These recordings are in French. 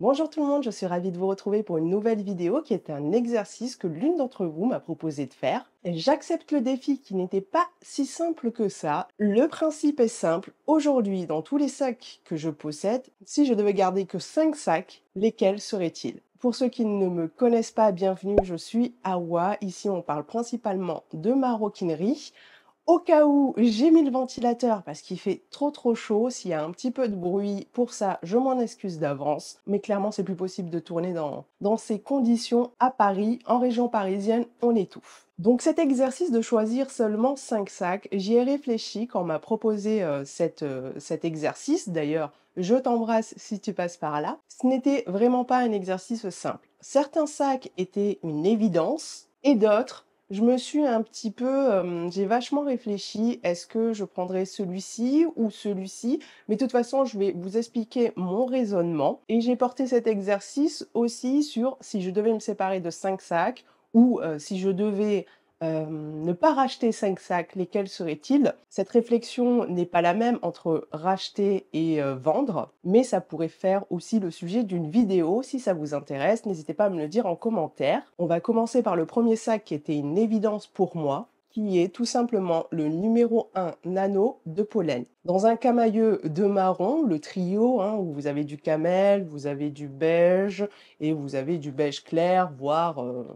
Bonjour tout le monde, je suis ravie de vous retrouver pour une nouvelle vidéo qui est un exercice que l'une d'entre vous m'a proposé de faire. J'accepte le défi qui n'était pas si simple que ça. Le principe est simple. Aujourd'hui, dans tous les sacs que je possède, si je devais garder que 5 sacs, lesquels seraient-ils pour ceux qui ne me connaissent pas, bienvenue, je suis Awa. Ici, on parle principalement de maroquinerie. Au cas où, j'ai mis le ventilateur parce qu'il fait trop trop chaud. S'il y a un petit peu de bruit, pour ça, je m'en excuse d'avance. Mais clairement, c'est plus possible de tourner dans, dans ces conditions à Paris. En région parisienne, on étouffe. Donc cet exercice de choisir seulement 5 sacs, j'y ai réfléchi quand on m'a proposé euh, cette, euh, cet exercice. D'ailleurs, je t'embrasse si tu passes par là. Ce n'était vraiment pas un exercice simple. Certains sacs étaient une évidence et d'autres je me suis un petit peu, j'ai vachement réfléchi, est-ce que je prendrais celui-ci ou celui-ci Mais de toute façon, je vais vous expliquer mon raisonnement. Et j'ai porté cet exercice aussi sur si je devais me séparer de cinq sacs ou si je devais euh, ne pas racheter 5 sacs, lesquels seraient-ils Cette réflexion n'est pas la même entre racheter et euh, vendre, mais ça pourrait faire aussi le sujet d'une vidéo si ça vous intéresse. N'hésitez pas à me le dire en commentaire. On va commencer par le premier sac qui était une évidence pour moi, est tout simplement le numéro 1 nano de pollen. Dans un camailleux de marron, le trio, hein, où vous avez du camel, vous avez du beige et vous avez du beige clair, voire, euh,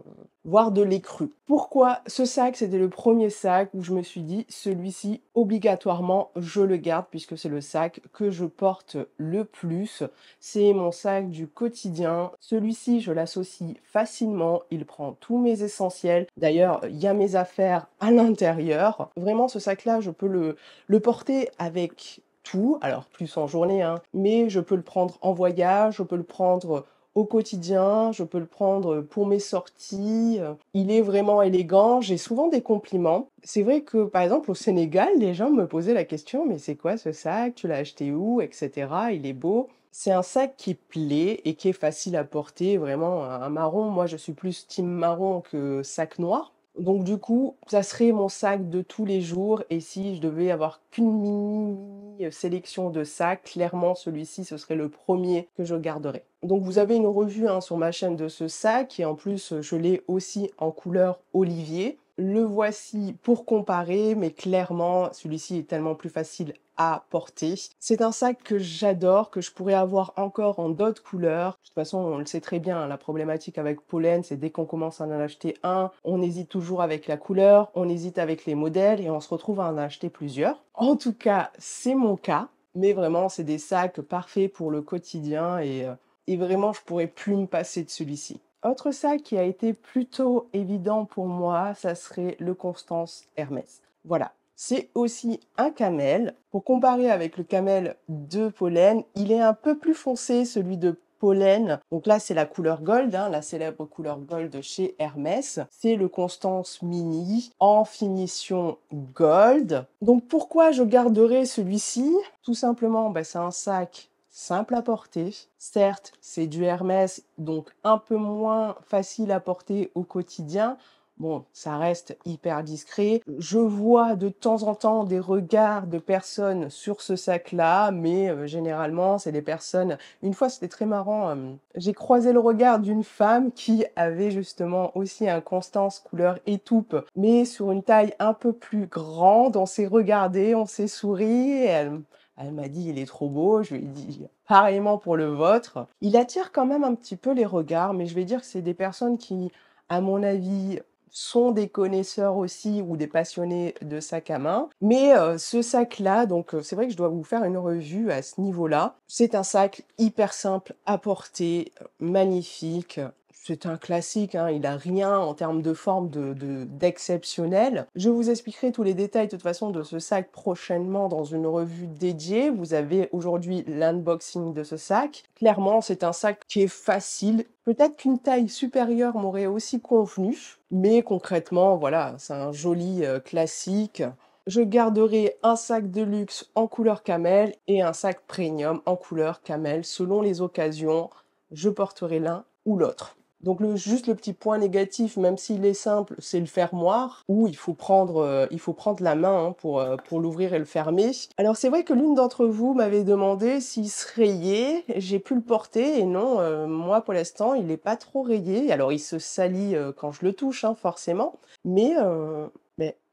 de l'écru. Pourquoi ce sac C'était le premier sac où je me suis dit, celui-ci, obligatoirement, je le garde puisque c'est le sac que je porte le plus. C'est mon sac du quotidien. Celui-ci, je l'associe facilement. Il prend tous mes essentiels. D'ailleurs, il y a mes affaires à intérieur Vraiment, ce sac-là, je peux le, le porter avec tout, alors plus en journée, hein, mais je peux le prendre en voyage, je peux le prendre au quotidien, je peux le prendre pour mes sorties. Il est vraiment élégant, j'ai souvent des compliments. C'est vrai que par exemple au Sénégal, les gens me posaient la question mais c'est quoi ce sac Tu l'as acheté où etc. Il est beau. C'est un sac qui plaît et qui est facile à porter, vraiment un marron. Moi je suis plus team marron que sac noir donc du coup, ça serait mon sac de tous les jours. Et si je devais avoir qu'une mini, mini euh, sélection de sacs, clairement celui-ci, ce serait le premier que je garderais. Donc vous avez une revue hein, sur ma chaîne de ce sac et en plus euh, je l'ai aussi en couleur olivier le voici pour comparer, mais clairement, celui-ci est tellement plus facile à porter. C'est un sac que j'adore, que je pourrais avoir encore en d'autres couleurs. De toute façon, on le sait très bien, hein, la problématique avec Pollen, c'est dès qu'on commence à en acheter un, on hésite toujours avec la couleur, on hésite avec les modèles et on se retrouve à en acheter plusieurs. En tout cas, c'est mon cas, mais vraiment, c'est des sacs parfaits pour le quotidien et, euh, et vraiment, je pourrais plus me passer de celui-ci. Autre sac qui a été plutôt évident pour moi, ça serait le Constance Hermès. Voilà. C'est aussi un camel. Pour comparer avec le camel de pollen, il est un peu plus foncé, celui de pollen. Donc là, c'est la couleur gold, hein, la célèbre couleur gold chez Hermès. C'est le Constance Mini en finition gold. Donc pourquoi je garderai celui-ci Tout simplement, bah, c'est un sac simple à porter. Certes, c'est du Hermès, donc un peu moins facile à porter au quotidien. Bon, ça reste hyper discret. Je vois de temps en temps des regards de personnes sur ce sac-là, mais euh, généralement, c'est des personnes... Une fois, c'était très marrant, euh, j'ai croisé le regard d'une femme qui avait justement aussi un Constance couleur étoupe, mais sur une taille un peu plus grande. On s'est regardé, on s'est souri, et elle elle m'a dit, il est trop beau. Je lui ai dit, pareillement pour le vôtre. Il attire quand même un petit peu les regards, mais je vais dire que c'est des personnes qui, à mon avis, sont des connaisseurs aussi ou des passionnés de sac à main. Mais euh, ce sac-là, donc euh, c'est vrai que je dois vous faire une revue à ce niveau-là. C'est un sac hyper simple à porter, magnifique, c'est un classique, hein, il n'a rien en termes de forme d'exceptionnel. De, je vous expliquerai tous les détails de toute façon de ce sac prochainement dans une revue dédiée. Vous avez aujourd'hui l'unboxing de ce sac. Clairement, c'est un sac qui est facile. Peut-être qu'une taille supérieure m'aurait aussi convenu, mais concrètement, voilà, c'est un joli euh, classique. Je garderai un sac de luxe en couleur camel et un sac premium en couleur camel selon les occasions. Je porterai l'un ou l'autre. Donc le, juste le petit point négatif, même s'il est simple, c'est le fermoir où il faut prendre, euh, il faut prendre la main hein, pour, euh, pour l'ouvrir et le fermer. Alors c'est vrai que l'une d'entre vous m'avait demandé s'il se rayait. J'ai pu le porter et non, euh, moi pour l'instant il n'est pas trop rayé. Alors il se salit quand je le touche, hein, forcément, mais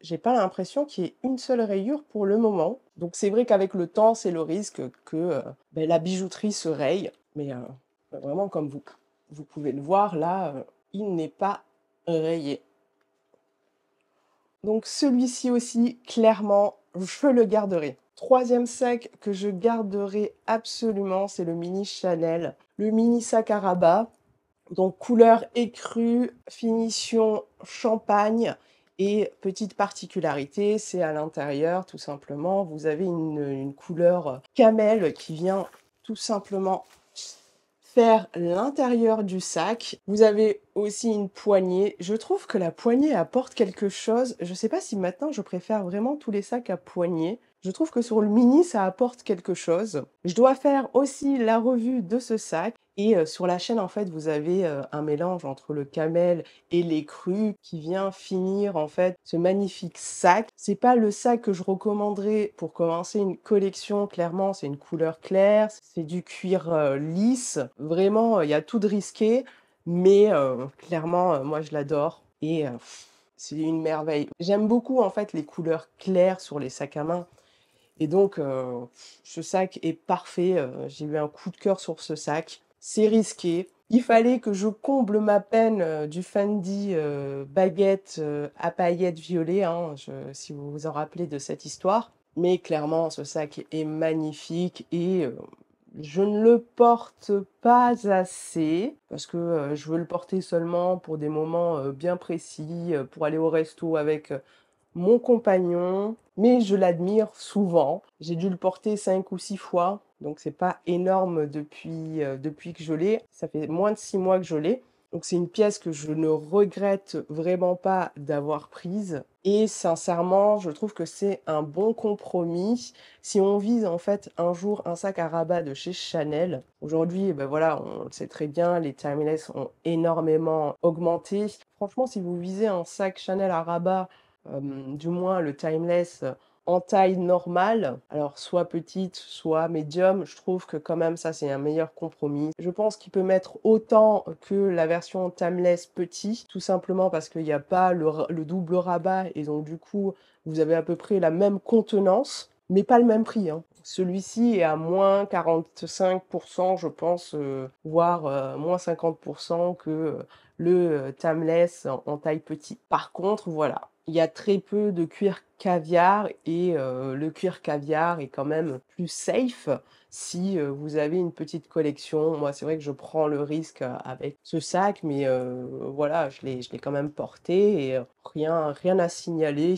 j'ai pas l'impression qu'il y ait une seule rayure pour le moment. Donc c'est vrai qu'avec le temps, c'est le risque que ben, la bijouterie se raye, mais vraiment comme vous vous pouvez le voir là, euh, il n'est pas rayé. Donc celui-ci aussi, clairement, je le garderai. Troisième sac que je garderai absolument, c'est le mini Chanel, le mini sac à rabat. Donc couleur écrue, finition champagne et petite particularité, c'est à l'intérieur tout simplement, vous avez une, couleur camel qui vient tout simplement faire l'intérieur du sac. Vous avez aussi une poignée. Je trouve que la poignée apporte quelque chose. Je sais pas si maintenant je préfère vraiment tous les sacs à poignée. Je trouve que sur le mini, ça apporte quelque chose. Je dois faire aussi la revue de ce sac et sur la chaîne, en fait, vous avez un mélange entre le camel et les crus qui vient finir, en fait, ce magnifique sac. C'est pas le sac que je recommanderais pour commencer une collection, clairement. C'est une couleur claire, c'est du cuir lisse. Vraiment, il y a tout de risqué, mais clairement, moi, je l'adore. Et c'est une merveille. J'aime beaucoup, en fait, les couleurs claires sur les sacs à main. Et donc, ce sac est parfait. J'ai eu un coup de cœur sur ce sac c'est risqué. Il fallait que je comble ma peine euh, du Fendi euh, baguette euh, à paillettes violet, hein, si vous vous en rappelez de cette histoire. Mais clairement, ce sac est magnifique et je ne le porte pas assez parce que je veux le porter seulement pour des moments bien précis, pour aller au resto avec mon compagnon. Mais je l'admire souvent. J'ai dû le porter cinq ou six fois donc c'est pas énorme depuis, euh, depuis que je l'ai. Ça fait moins de six mois que je l'ai. Donc c'est une pièce que je ne regrette vraiment pas d'avoir prise. Et sincèrement, je trouve que c'est un bon compromis. Si on vise en fait un jour un sac à rabat de chez Chanel, aujourd'hui, ben voilà, on le sait très bien, les timeless ont énormément augmenté. Franchement, si vous visez un sac Chanel à rabat, euh, du moins le timeless, en taille normale, alors soit petite, soit médium, je trouve que quand même ça c'est un meilleur compromis. Je pense qu'il peut mettre autant que la version tamless petit, tout simplement parce qu'il n'y a pas le, double rabat et donc du coup vous avez à peu près la même contenance mais pas le même prix. Hein. Celui-ci est à moins 45%, je pense, euh, voire euh, moins 50% que le euh, tamless en, taille petite Par contre, voilà, il y a très peu de cuir caviar et euh, le cuir caviar est quand même plus safe si euh, vous avez une petite collection. Moi, c'est vrai que je prends le risque euh, avec ce sac, mais voilà, je l'ai quand même porté et rien, rien à signaler.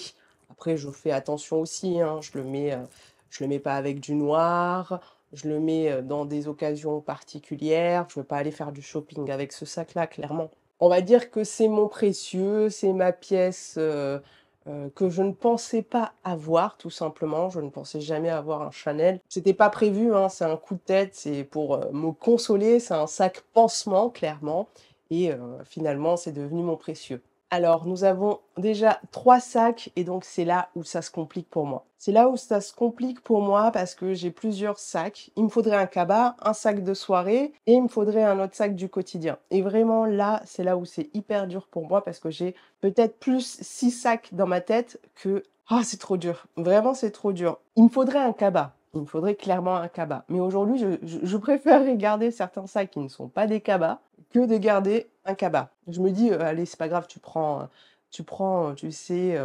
Après, je fais attention aussi, hein, je le mets, je le mets pas avec du noir. Je le mets dans des occasions particulières. Je ne veux pas aller faire du shopping avec ce sac-là, clairement. On va dire que c'est mon précieux, c'est ma pièce euh, que je ne pensais pas avoir, tout simplement. Je ne pensais jamais avoir un Chanel. C'était pas prévu, hein, c'est un coup de tête, c'est pour euh, me consoler, c'est un sac pansement, clairement. Et euh, finalement, c'est devenu mon précieux. Alors, nous avons déjà trois sacs et donc c'est là où ça se complique pour moi. C'est là où ça se complique pour moi parce que j'ai plusieurs sacs. Il me faudrait un cabas, un sac de soirée et il me faudrait un autre sac du quotidien. Et vraiment là, c'est là où c'est hyper dur pour moi parce que j'ai peut-être plus six sacs dans ma tête que ah, c'est trop dur. Vraiment, c'est trop dur. Il me faudrait un cabas. Il me faudrait clairement un cabas. Mais aujourd'hui, je, je, je préfère garder certains sacs qui ne sont pas des cabas que de garder un cabas. Je me dis, euh, allez, c'est pas grave, tu prends, euh, tu prends, euh, tu sais,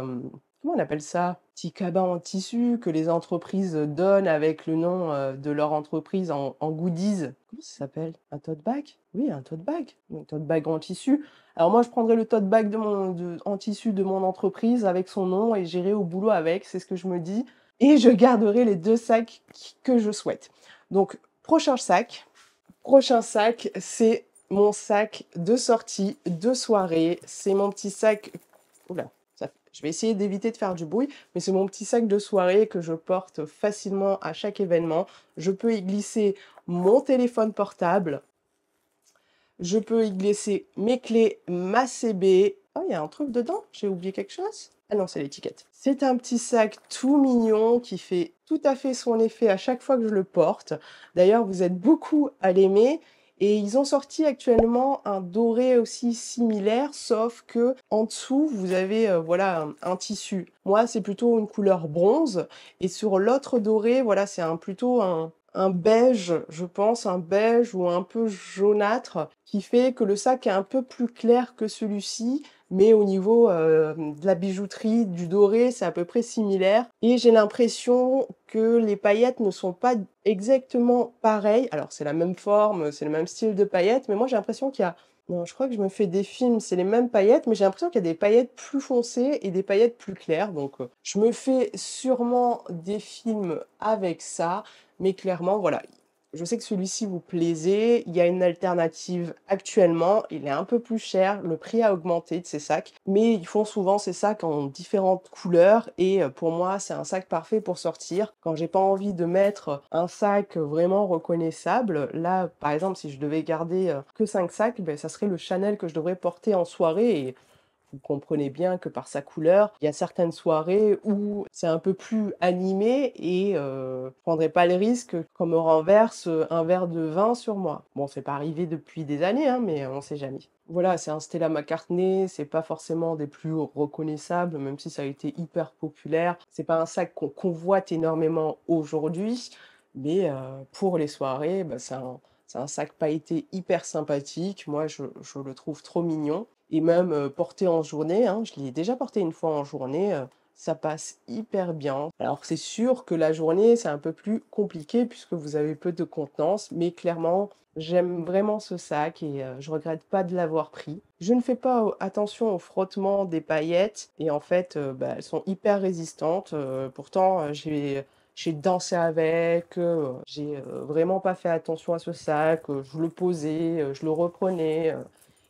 comment on appelle ça Petit cabas en tissu que les entreprises donnent avec le nom de leur entreprise en, goodies. Comment ça s'appelle Un tote bag Oui, un tote bag. Un tote bag en tissu. Alors moi, je prendrais le tote bag de mon, en tissu de mon entreprise avec son nom et j'irai au boulot avec, c'est ce que je me dis. Et je garderai les deux sacs que je souhaite. Donc, prochain sac. Prochain sac, c'est mon sac de sortie, de soirée. C'est mon petit sac. Oula, je vais essayer d'éviter de faire du bruit, mais c'est mon petit sac de soirée que je porte facilement à chaque événement. Je peux y glisser mon téléphone portable. Je peux y glisser mes clés, ma CB. Oh, il y a un truc dedans J'ai oublié quelque chose Ah non, c'est l'étiquette. C'est un petit sac tout mignon qui fait tout à fait son effet à chaque fois que je le porte. D'ailleurs, vous êtes beaucoup à l'aimer. Et ils ont sorti actuellement un doré aussi similaire, sauf que en dessous, vous avez euh, voilà un, tissu. Moi, c'est plutôt une couleur bronze. Et sur l'autre doré, voilà, c'est un, plutôt un beige, je pense, un beige ou un peu jaunâtre, qui fait que le sac est un peu plus clair que celui-ci, mais au niveau euh, de la bijouterie, du doré, c'est à peu près similaire. Et j'ai l'impression que les paillettes ne sont pas exactement pareilles. Alors c'est la même forme, c'est le même style de paillettes, mais moi j'ai l'impression qu'il y a... Non, je crois que je me fais des films, c'est les mêmes paillettes, mais j'ai l'impression qu'il y a des paillettes plus foncées et des paillettes plus claires. Donc, euh, je me fais sûrement des films avec ça, mais clairement, voilà, je sais que celui-ci vous plaisait. Il y a une alternative actuellement. Il est un peu plus cher. Le prix a augmenté de ces sacs. Mais ils font souvent ces sacs en différentes couleurs. Et euh, pour moi, c'est un sac parfait pour sortir. Quand j'ai pas envie de mettre un sac vraiment reconnaissable, là, par exemple, si je devais garder euh, que 5 sacs, ben, ça serait le Chanel que je devrais porter en soirée. Et vous comprenez bien que par sa couleur, il y a certaines soirées où c'est un peu plus animé et euh, je ne prendrais pas le risque qu'on me renverse euh, un verre de vin sur moi. Bon, c'est pas arrivé depuis des années, hein, mais on ne sait jamais. Voilà, c'est un Stella McCartney, c'est pas forcément des plus reconnaissables, même si ça a été hyper populaire. C'est pas un sac qu'on convoite énormément aujourd'hui, mais euh, pour les soirées, bah, c'est un un sac pailleté hyper sympathique. Moi, je, le trouve trop mignon et même porté en journée. Hein. Je l'ai déjà porté une fois en journée. ça passe hyper bien. Alors c'est sûr que la journée, c'est un peu plus compliqué puisque vous avez peu de contenance, mais clairement, j'aime vraiment ce sac et je regrette pas de l'avoir pris. Je ne fais pas attention au frottement des paillettes et en fait, bah, elles sont hyper résistantes. pourtant, j'ai j'ai dansé avec, j'ai vraiment pas fait attention à ce sac, je le posais, je le reprenais,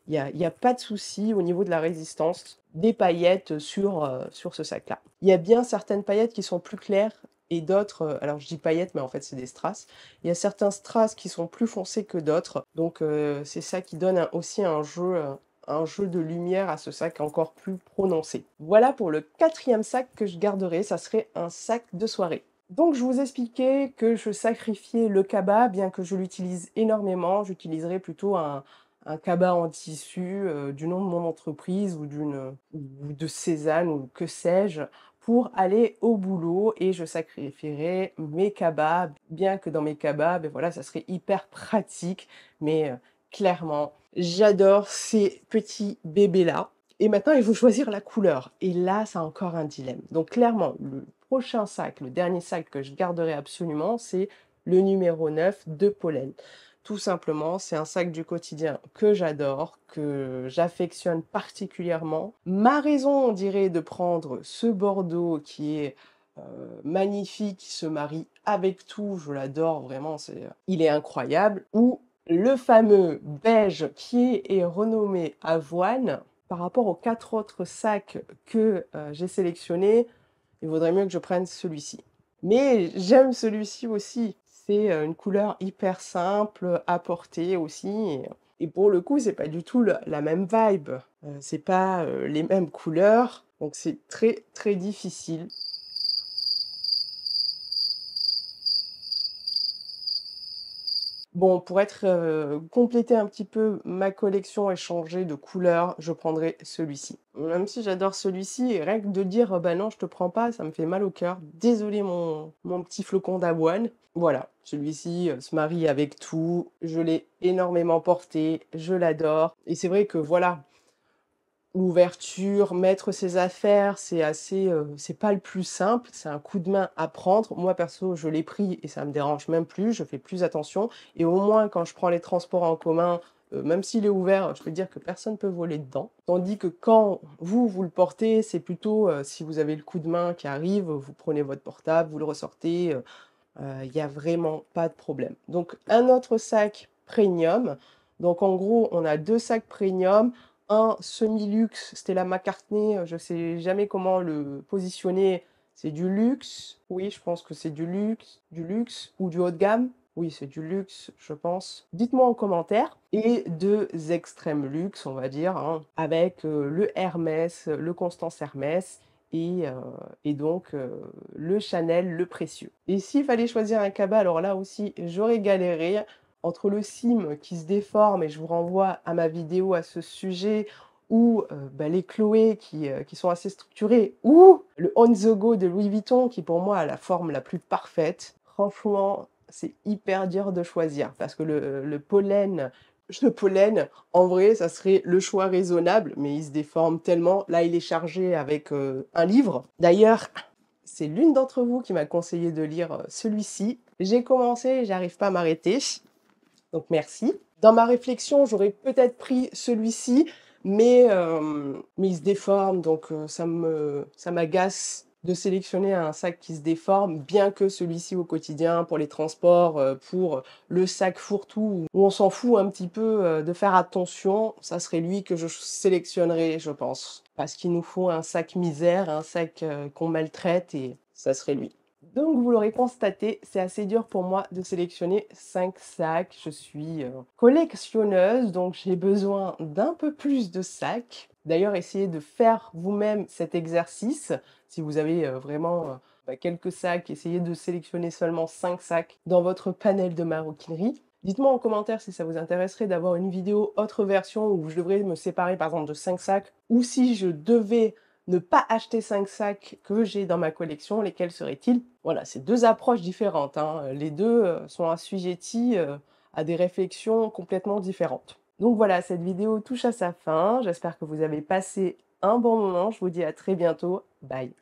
il n'y a, a, pas de souci au niveau de la résistance des paillettes sur, euh, sur ce sac-là. Il y a bien certaines paillettes qui sont plus claires et d'autres, euh, alors je dis paillettes, mais en fait c'est des strass. Il y a certains strass qui sont plus foncés que d'autres, donc euh, c'est ça qui donne aussi un jeu, un jeu de lumière à ce sac encore plus prononcé. Voilà pour le quatrième sac que je garderai, ça serait un sac de soirée. Donc je vous expliquais que je sacrifiais le cabas. bien que je l'utilise énormément, j'utiliserai plutôt un, un cabas en tissu euh, du nom de mon entreprise ou d'une de Cézanne ou que sais-je pour aller au boulot et je sacrifierais mes cabas bien que dans mes cabas ben voilà ça serait hyper pratique mais euh, clairement j'adore ces petits bébés là et maintenant il faut choisir la couleur et là c'est encore un dilemme donc clairement le prochain sac le dernier sac que je garderai absolument c'est le numéro 9 de pollen tout simplement, c'est un sac du quotidien que j'adore, que j'affectionne particulièrement. Ma raison, on dirait, de prendre ce Bordeaux qui est euh, magnifique, qui se marie avec tout, je l'adore vraiment, c'est il est incroyable, ou le fameux beige qui est renommé avoine. Par rapport aux quatre autres sacs que euh, j'ai sélectionnés, il vaudrait mieux que je prenne celui-ci. Mais j'aime celui-ci aussi. Euh, une couleur hyper simple à porter aussi. Et, pour le coup, c'est pas du tout la même vibe. Euh, c'est pas euh, les mêmes couleurs. Donc c'est très très difficile. Bon, pour être compléter un petit peu ma collection et changer de couleur, je prendrai celui-ci. Même si j'adore celui-ci, rien que de dire bah non, je te prends pas, ça me fait mal au cœur. Désolé mon, mon petit flocon d'avoine. Voilà, celui-ci euh, se marie avec tout. Je l'ai énormément porté, je l'adore. Et c'est vrai que voilà, l'ouverture, mettre ses affaires, c'est assez, euh, c'est pas le plus simple, c'est un coup de main à prendre. Moi perso, je l'ai pris et ça me dérange même plus, je fais plus attention. Et au moins quand je prends les transports en commun, euh, même s'il est ouvert, je peux dire que personne ne peut voler dedans. Tandis que quand vous, vous le portez, c'est plutôt euh, si vous avez le coup de main qui arrive, vous prenez votre portable, vous le ressortez, il n'y a vraiment pas de problème. Donc un autre sac premium. Donc en gros, on a deux sacs premium un semi-luxe, c'était la McCartney, euh, je ne sais jamais comment le positionner. C'est du luxe, oui, je pense que c'est du luxe, du luxe ou du haut de gamme. Oui, c'est du luxe, je pense. Dites-moi en commentaire. Et deux extrêmes luxe, on va dire, hein, avec euh, le Hermès, le Constance Hermès et, euh, donc le Chanel, le précieux. Et s'il fallait choisir un cabas, alors là aussi, j'aurais galéré entre le cime qui se déforme, et je vous renvoie à ma vidéo à ce sujet, ou euh, bah, les Chloé qui, euh, sont assez structurés, ou le On the Go de Louis Vuitton qui pour moi a la forme la plus parfaite. Franchement, c'est hyper dur de choisir parce que le, pollen, le pollen, en vrai, ça serait le choix raisonnable, mais il se déforme tellement. Là, il est chargé avec euh, un livre. D'ailleurs, c'est l'une d'entre vous qui m'a conseillé de lire celui-ci. J'ai commencé, j'arrive pas à m'arrêter. Donc merci. Dans ma réflexion, j'aurais peut-être pris celui-ci, mais, euh, mais il se déforme, donc euh, ça ça m'agace de sélectionner un sac qui se déforme, bien que celui-ci au quotidien, pour les transports, euh, pour le sac fourre-tout, où on s'en fout un petit peu de faire attention, ça serait lui que je sélectionnerais, je pense. Parce qu'il nous faut un sac misère, un sac qu'on maltraite, et ça serait lui. Donc vous l'aurez constaté, c'est assez dur pour moi de sélectionner 5 sacs. Je suis euh, collectionneuse, donc j'ai besoin d'un peu plus de sacs. D'ailleurs, essayez de faire vous-même cet exercice. Si vous avez euh, vraiment euh, bah, quelques sacs, essayez de sélectionner seulement 5 sacs dans votre panel de maroquinerie. Dites-moi en commentaire si ça vous intéresserait d'avoir une vidéo autre version où je devrais me séparer par exemple de 5 sacs ou si je devais ne pas acheter 5 sacs que j'ai dans ma collection, lesquels seraient-ils Voilà, c'est deux approches différentes. Hein. Les deux euh, sont assujettis euh, à des réflexions complètement différentes. Donc voilà, cette vidéo touche à sa fin. J'espère que vous avez passé un bon moment. Je vous dis à très bientôt. Bye